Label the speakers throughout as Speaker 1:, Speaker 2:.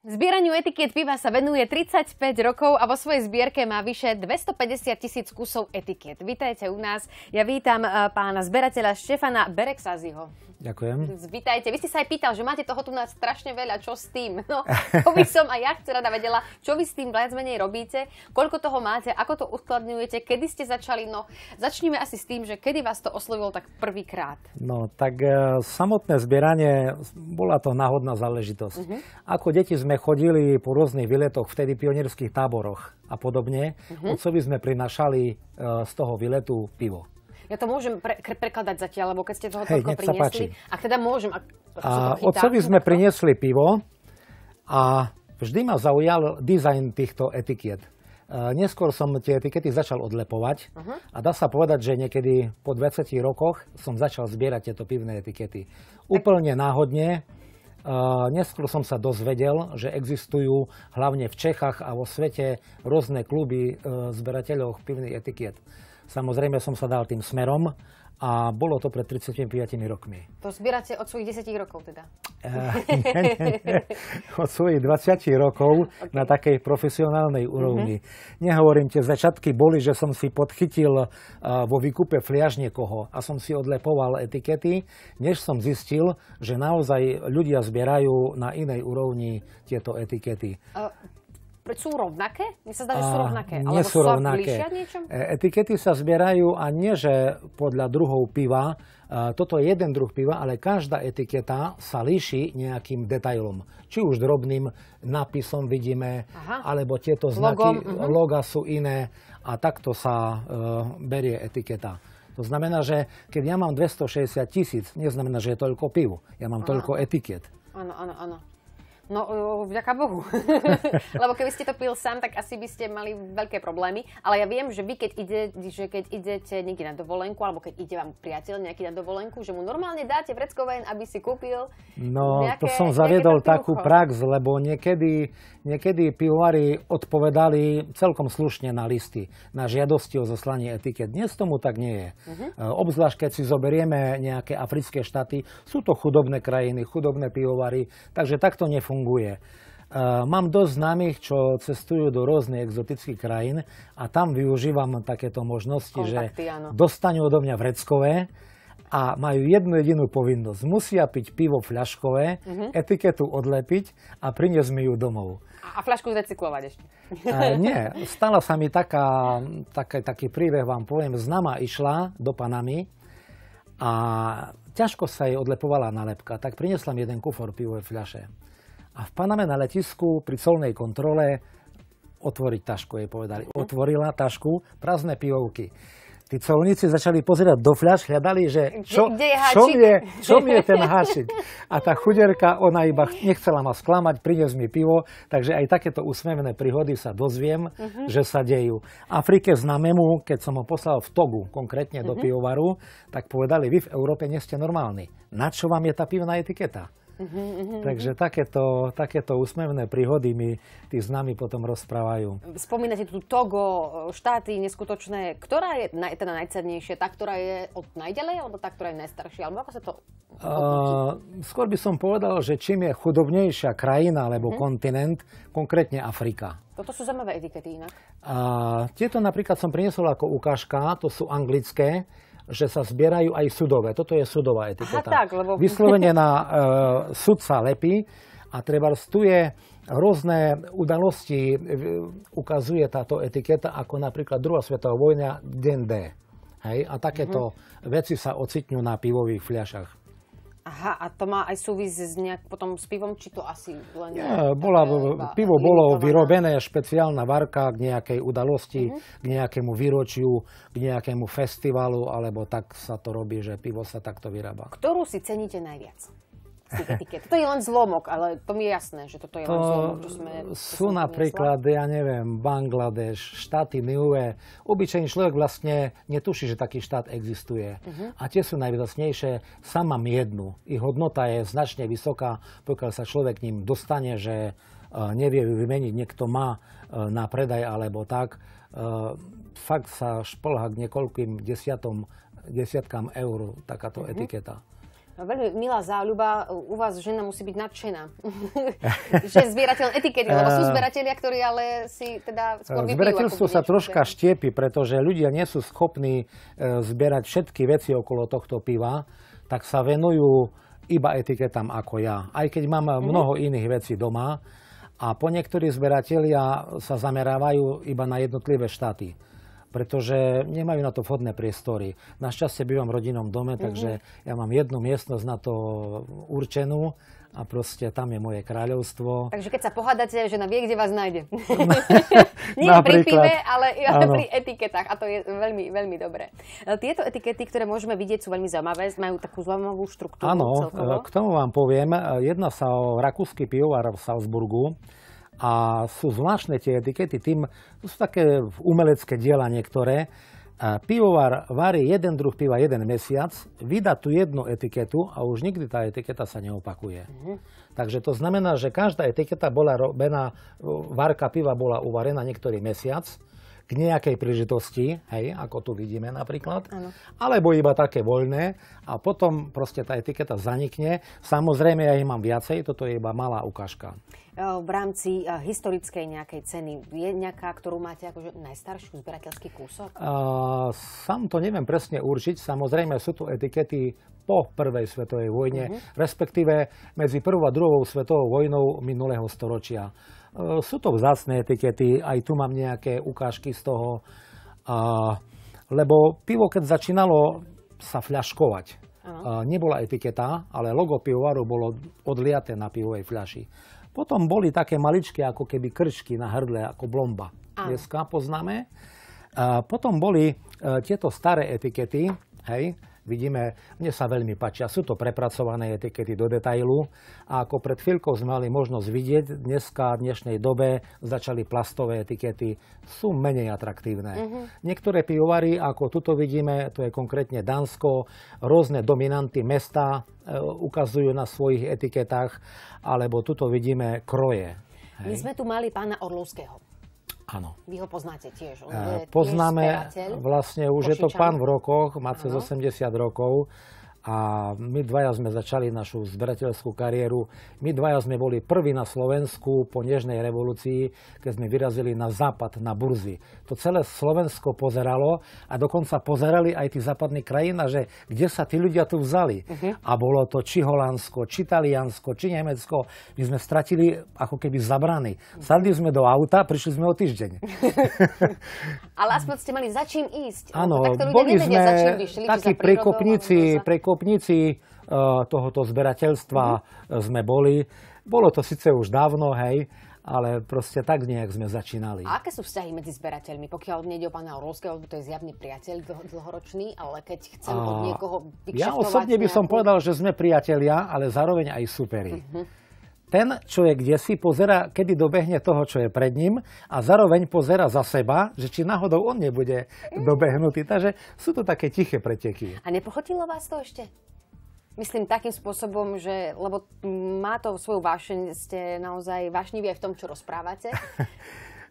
Speaker 1: Zbieraniu etiket piva sa venuje 35 rokov a vo svojej zbierke má vyše 250 tisíc kusov etiket. Vítajte u nás. Ja vítam eh, pána zberateľa Štefana Bereksaziho.
Speaker 2: Ďakujem.
Speaker 1: Vítajte. Vy ste sa aj pýtal, že máte toho tu nás strašne veľa. Čo s tým? No, to by som aj ja rada vedela, čo vy s tým viac menej robíte, koľko toho máte, ako to uskladňujete, kedy ste začali. No, začníme asi s tým, že kedy vás to oslovilo tak prvýkrát.
Speaker 2: No, tak eh, samotné zbieranie, bola to náhodná záležitosť. Uh-huh. Ako deti sme sme chodili po rôznych vyletoch, vtedy pionierských táboroch a podobne. Uh-huh. Otcovi sme prinašali e, z toho vyletu pivo.
Speaker 1: Ja to môžem pre, prekladať zatiaľ, lebo keď ste toho hey, toľko priniesli. Páči. A teda môžem... Ak, a, otcovi sme to...
Speaker 2: priniesli pivo a vždy ma zaujal dizajn týchto etikiet. E, neskôr som tie etikety začal odlepovať uh-huh. a dá sa povedať, že niekedy po 20 rokoch som začal zbierať tieto pivné etikety. Úplne náhodne Neskôr som sa dozvedel, že existujú hlavne v Čechách a vo svete rôzne kluby e, zberateľov pivných etikiet. Samozrejme som sa dal tým smerom, a bolo to pred 35 rokmi.
Speaker 1: To zbierate od svojich 10 rokov teda? Uh, nie, nie, nie.
Speaker 2: Od svojich 20 rokov okay. na takej profesionálnej mhm. úrovni. Mm-hmm. Nehovorím, tie začiatky boli, že som si podchytil uh, vo výkupe fliaž niekoho a som si odlepoval etikety, než som zistil, že naozaj ľudia zbierajú na inej úrovni tieto etikety.
Speaker 1: Uh, Veď sú rovnaké? Mi sa zdá, že sú rovnaké. A, nie sú rovnaké. E,
Speaker 2: etikety sa zbierajú a nie, že podľa druhov piva. E, toto je jeden druh piva, ale každá etiketa sa líši nejakým detailom. Či už drobným napisom vidíme, Aha. alebo tieto znaky Logom. Mhm. loga sú iné. A takto sa uh, berie etiketa. To znamená, že keď ja mám 260 tisíc, neznamená, že je toľko pivu. Ja mám Aha. toľko etiket.
Speaker 1: Áno, áno, áno. No, e, vďaka Bohu. Lebo keby ste to pil sám, tak asi by ste mali veľké problémy. Ale ja viem, že vy keď, ide, že keď idete niekde na dovolenku, alebo keď ide vám priateľ nejaký na dovolenku, že mu normálne dáte vrecko ven, aby si kúpil
Speaker 2: No, nejaké, to som zaviedol takú prax, lebo niekedy, niekedy pivovári odpovedali celkom slušne na listy, na žiadosti o zoslanie etiket. Dnes tomu tak nie je. Uh-huh. Obzvlášť, keď si zoberieme nejaké africké štáty, sú to chudobné krajiny, chudobné pivovary, takže takto nefunguje funguje. Uh, mám dosť známych, čo cestujú do rôznych exotických krajín a tam využívam takéto možnosti, Kontakty, že áno. dostanú odo mňa vreckové a majú jednu jedinú povinnosť. Musia piť pivo fľaškové, uh-huh. etiketu odlepiť a priniesť mi ju domov.
Speaker 1: A fľašku zrecyklovať ešte. Uh, nie,
Speaker 2: stala sa mi taká, taký, taký príbeh, vám poviem. Známa išla do Panamy a ťažko sa jej odlepovala nálepka, tak priniesla mi jeden kufor pivo fľaše. A v Paname na letisku pri solnej kontrole otvoriť tašku, jej povedali. Mhm. Otvorila tašku, prázdne pivovky. Tí colníci začali pozerať do fľaš, hľadali, že čo, kde, kde je, je ten háčik. A tá chuderka, ona iba nechcela ma sklamať, priniesť mi pivo, takže aj takéto úsmevné príhody sa dozviem, uh-huh. že sa dejú. Afrike známemu, keď som ho poslal v Togu, konkrétne do uh-huh. pivovaru, tak povedali, vy v Európe nie ste normálni. Na čo vám je tá pivná etiketa?
Speaker 1: Mhm, mhm. Takže
Speaker 2: takéto, takéto úsmevné príhody mi tí s nami potom rozprávajú.
Speaker 1: Spomínate tu Togo, štáty neskutočné. Ktorá je naj, teda najcennejšia? Tá, ktorá je od najďalej, alebo tá, ktorá je najstaršia? Alebo ako sa to...
Speaker 2: Uh, skôr by som povedal, že čím je chudobnejšia krajina alebo uh-huh. kontinent, konkrétne Afrika.
Speaker 1: Toto sú zaujímavé etikety inak.
Speaker 2: Uh, tieto napríklad som priniesol ako ukážka, to sú anglické že sa zbierajú aj sudové. Toto je sudová etiketa. Aha, tak, lebo... Vyslovene na e, sud sa lepí a treba tu je rôzne udalosti e, ukazuje táto etiketa, ako napríklad druhá svetová vojna, den D. Hej? A takéto mm-hmm. veci sa ocitňujú na pivových fľašach.
Speaker 1: Aha, a to má aj súvisť s nejak potom s pivom, či to asi len... Nie,
Speaker 2: bola, také, pivo bolo limitované. vyrobené, špeciálna varka k nejakej udalosti, uh-huh. k nejakému výročiu, k nejakému festivalu, alebo tak sa to robí, že pivo sa takto vyrába.
Speaker 1: Ktorú si ceníte najviac? z tých etiket. To je len zlomok, ale to mi je jasné, že toto je to len zlomok. Čo sme, čo sú sme napríklad,
Speaker 2: ja neviem, Bangladeš, štáty Niue. Obyčajný človek vlastne netuší, že taký štát existuje. Uh-huh. A tie sú najvýraznejšie. Sám mám jednu. Ich hodnota je značne vysoká, pokiaľ sa človek k ním dostane, že e, nevie vymeniť, niekto má e, na predaj alebo tak. E, fakt sa šplhá k niekoľkým desiatom, desiatkám eur takáto mm-hmm. etiketa.
Speaker 1: No, veľmi milá záľuba, u vás žena musí byť nadšená. že zbierateľ etikety, lebo sú ehm, zberatelia, ktorí ale si teda skôr vybijú. Zberateľstvo sa troška
Speaker 2: štiepi, pretože ľudia nie sú schopní e, zbierať všetky veci okolo tohto piva, tak sa venujú iba etiketám ako ja. Aj keď mám mm-hmm. mnoho iných vecí doma, a po niektorí zberatelia sa zamerávajú iba na jednotlivé štáty pretože nemajú na to vhodné priestory. Našťastie bývam v rodinnom dome, mm-hmm. takže ja mám jednu miestnosť na to určenú a proste tam je moje kráľovstvo. Takže
Speaker 1: keď sa pohádate, na vie, kde vás nájde.
Speaker 2: Nie pri pive, ale, aj pri
Speaker 1: etiketách a to je veľmi, veľmi dobré. E, tieto etikety, ktoré môžeme vidieť, sú veľmi zaujímavé, majú takú zaujímavú štruktúru Áno, e, celkovo. k
Speaker 2: tomu vám poviem. E, Jedna sa o rakúsky pivovar v Salzburgu, a sú zvláštne tie etikety, tým to sú také umelecké diela niektoré. E, pivovar varí jeden druh piva jeden mesiac, vydá tu jednu etiketu a už nikdy tá etiketa sa neopakuje. Mm-hmm. Takže to znamená, že každá etiketa bola robená, varka piva bola uvarená niektorý mesiac, k nejakej príležitosti, hej, ako tu vidíme napríklad, ano. alebo iba také voľné a potom proste tá etiketa zanikne. Samozrejme, ja ich mám viacej, toto je iba malá ukážka.
Speaker 1: E, v rámci e, historickej nejakej ceny je nejaká, ktorú máte akože najstaršiu zberateľský kúsok?
Speaker 2: Uh, e, sam to neviem presne určiť. Samozrejme sú tu etikety po prvej svetovej vojne, uh-huh. respektíve medzi prvou a druhou svetovou vojnou minulého storočia. E, sú to vzácne etikety, aj tu mám nejaké ukážky z toho. A, lebo pivo, keď začínalo sa fľaškovať, a, nebola etiketa, ale logo pivovaru bolo odliaté na pivovej fľaši. Potom boli také maličké, ako keby krčky na hrdle, ako blomba. Ano. Dneska poznáme. A potom boli e, tieto staré etikety, hej, vidíme, mne sa veľmi páčia. Sú to prepracované etikety do detailu a ako pred chvíľkou sme mali možnosť vidieť, dneska, v dnešnej dobe začali plastové etikety, sú menej atraktívne. Mm-hmm. Niektoré pivovary, ako tuto vidíme, to je konkrétne Dansko, rôzne dominanty mesta e, ukazujú na svojich etiketách, alebo tuto vidíme kroje. Hej. My sme
Speaker 1: tu mali pána Orlovského. Áno. Vy ho poznáte tiež. On je Poznáme, vlastne už Košičan. je to pán v
Speaker 2: rokoch, má cez 80 rokov a my dvaja sme začali našu zberateľskú kariéru. My dvaja sme boli prví na Slovensku po Nežnej revolúcii, keď sme vyrazili na západ, na burzy. To celé Slovensko pozeralo a dokonca pozerali aj tí západní krajina, že kde sa tí ľudia tu vzali. Uh-huh. A bolo to či Holandsko, či Taliansko, či Nemecko. My sme stratili ako keby zabrany. Sadli sme do auta, prišli sme o týždeň.
Speaker 1: Ale aspoň ste mali za čím ísť. Áno, boli sme takí prekopníci,
Speaker 2: prekopníci priekopníci eh, tohoto zberateľstva uh-huh. sme boli. Bolo to síce už dávno, hej, ale proste tak nejak sme začínali.
Speaker 1: A aké sú vzťahy medzi zberateľmi? Pokiaľ nejde o pána Orlovského, to je zjavne priateľ dl- dlhoročný, ale keď chcem od niekoho Ja osobne by nejakú... som
Speaker 2: povedal, že sme priatelia, ale zároveň aj superi. Uh-huh ten, čo je kde si, pozera, kedy dobehne toho, čo je pred ním a zároveň pozera za seba, že či náhodou on nebude mm. dobehnutý. Takže sú to také tiché preteky.
Speaker 1: A nepochotilo vás to ešte? Myslím takým spôsobom, že, lebo má to svoju vášeň, ste naozaj vášniví aj v tom, čo rozprávate.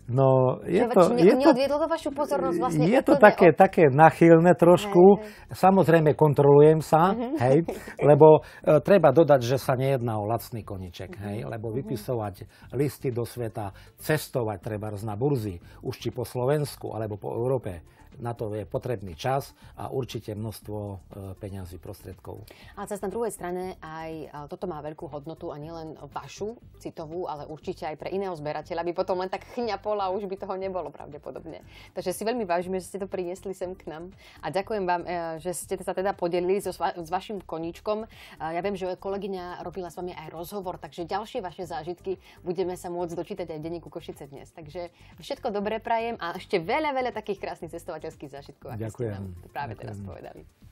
Speaker 2: No, je Prebač, to, ne,
Speaker 1: je to, to vašu pozornosť vlastne
Speaker 2: je to také, od... také nachylné trošku. Hej. Samozrejme, kontrolujem sa, mm-hmm. hej, lebo e, treba dodať, že sa nejedná o lacný koniček, mm-hmm. hej, lebo mhm. vypisovať listy do sveta, cestovať treba na burzy, už či po Slovensku alebo po Európe, na to je potrebný čas a určite množstvo e, peňazí prostriedkov.
Speaker 1: A cez na druhej strane aj e, toto má veľkú hodnotu a nielen vašu citovú, ale určite aj pre iného zberateľa aby potom len tak chňapol bola, už by toho nebolo pravdepodobne. Takže si veľmi vážime, že ste to priniesli sem k nám a ďakujem vám, eh, že ste sa teda podelili so, s vašim koníčkom. Ja viem, že kolegyňa robila s vami aj rozhovor, takže ďalšie vaše zážitky budeme sa môcť dočítať aj v denníku Košice dnes. Takže všetko dobré prajem a ešte veľa, veľa takých krásnych cestovateľských zážitkov, ako ste nám práve ďakujem. teraz povedali.